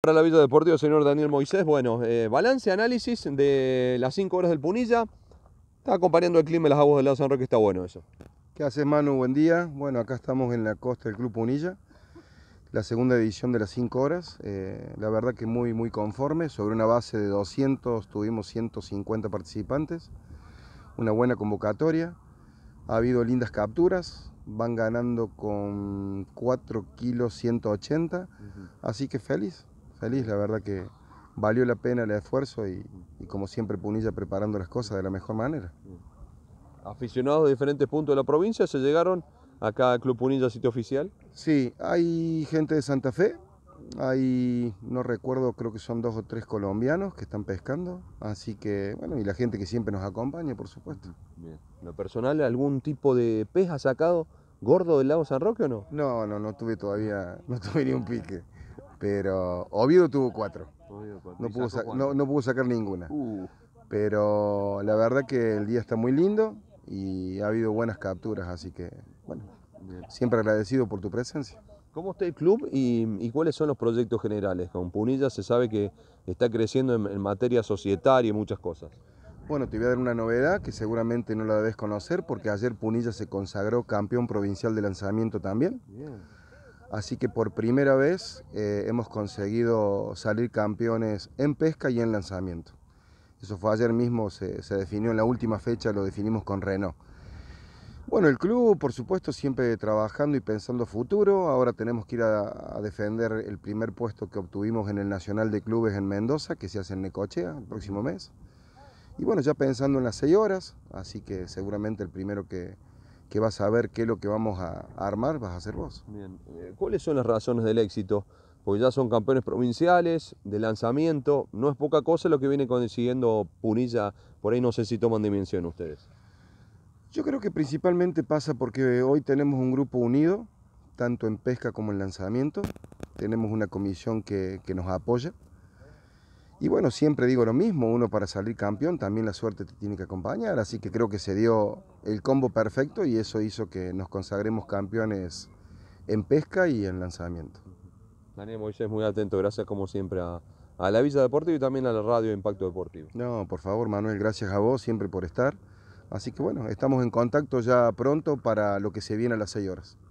Para la vida Deportiva, señor Daniel Moisés, bueno, eh, balance, análisis de las 5 horas del Punilla. Está acompañando el clima y las aguas del lado San Roque, está bueno eso. ¿Qué haces, Manu? Buen día. Bueno, acá estamos en la costa del Club Punilla, la segunda edición de las 5 horas. Eh, la verdad que muy, muy conforme. Sobre una base de 200 tuvimos 150 participantes. Una buena convocatoria. Ha habido lindas capturas, van ganando con 4 kilos 180, así que feliz feliz, la verdad que valió la pena el esfuerzo y, como siempre Punilla preparando las cosas de la mejor manera. Aficionados de diferentes puntos de la provincia se llegaron acá al Club Punilla, sitio oficial. Sí, hay gente de Santa Fe, hay, no recuerdo, creo que son dos o tres colombianos que están pescando, así que, bueno, y la gente que siempre nos acompaña, por supuesto. ¿Lo personal algún tipo de pez ha sacado gordo del lago San Roque o no? No, no, no tuve todavía, no tuve ni un pique. Pero Oviedo tuvo cuatro. No, pudo sacar ninguna. Uh. Pero la verdad que el día está muy lindo y ha habido buenas capturas, así que, bueno, siempre agradecido por tu presencia. ¿Cómo está el club y, cuáles son los proyectos generales? Con Punilla se sabe que está creciendo en, materia societaria y muchas cosas. Bueno, te voy a dar una novedad que seguramente no la debes conocer porque ayer Punilla se consagró campeón provincial de lanzamiento también. Bien. Así que por primera vez eh, hemos conseguido salir campeones en pesca y en lanzamiento. Eso fue ayer mismo, se, definió en la última fecha, lo definimos con Renault. Bueno, el club, por supuesto, siempre trabajando y pensando futuro. Ahora tenemos que ir a, defender el primer puesto que obtuvimos en el Nacional de Clubes en Mendoza, que se hace en Necochea el próximo mes. Y bueno, ya pensando en las seis horas, así que seguramente el primero que, que vas a ver qué es lo que vamos a armar, vas a ser vos. Bien. Eh, ¿Cuáles son las razones del éxito? Porque ya son campeones provinciales, de lanzamiento, no es poca cosa lo que viene consiguiendo Punilla, por ahí no sé si toman dimensión ustedes. Yo creo que principalmente pasa porque hoy tenemos un grupo unido, tanto en pesca como en lanzamiento, tenemos una comisión que nos apoya, y bueno, siempre digo lo mismo, uno para salir campeón también la suerte te tiene que acompañar, así que creo que se dio el combo perfecto y eso hizo que nos consagremos campeones en pesca y en lanzamiento. Daniel Moisés, muy atento, gracias como siempre a, la Villa Deportiva y también a la radio Impacto Deportivo. No, por favor Manuel, gracias a vos siempre por estar. Así que bueno, estamos en contacto ya pronto para lo que se viene a las 6 horas.